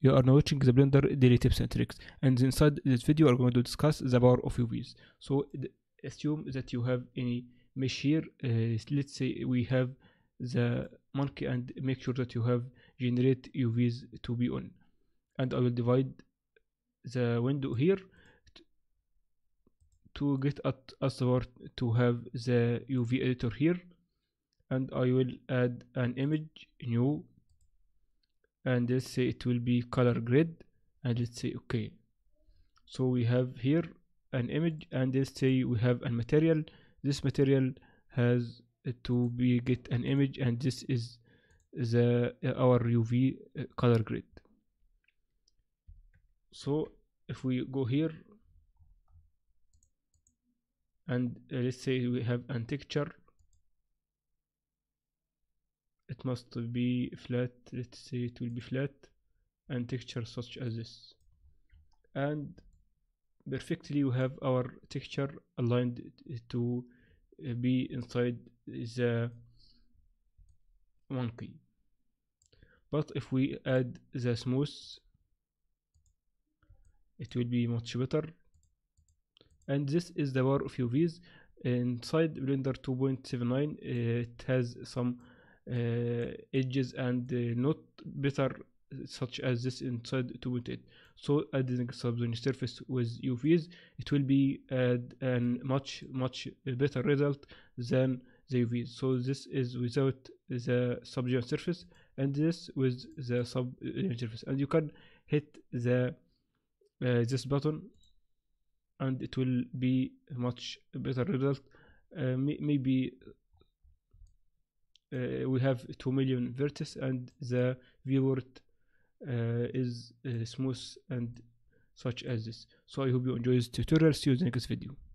You are now watching the Blender daily tips and tricks. And inside this video, we're going to discuss the power of UVs. So assume that you have any mesh here. Uh, let's say we have the monkey and make sure that you have generate UVs to be on. And I will divide the window here to get at us to have the UV editor here. And I will add an image new and let's say it will be color grid and let's say okay so we have here an image and let's say we have a material this material has to be get an image and this is the our UV uh, color grid so if we go here and uh, let's say we have an texture it must be flat let's say it will be flat and texture such as this and perfectly we have our texture aligned to uh, be inside the monkey but if we add the smooth it will be much better and this is the war of UVs inside Blender 2.79 uh, it has some uh, edges and uh, not better such as this inside to it. so adding subzone surface with UVs it will be uh, a much much better result than the UVs so this is without the subzone surface and this with the sub surface and you can hit the uh, this button and it will be much better result uh, may maybe uh, we have 2 million vertices and the viewert uh, is uh, smooth and such as this so i hope you enjoy this tutorial see you in the next video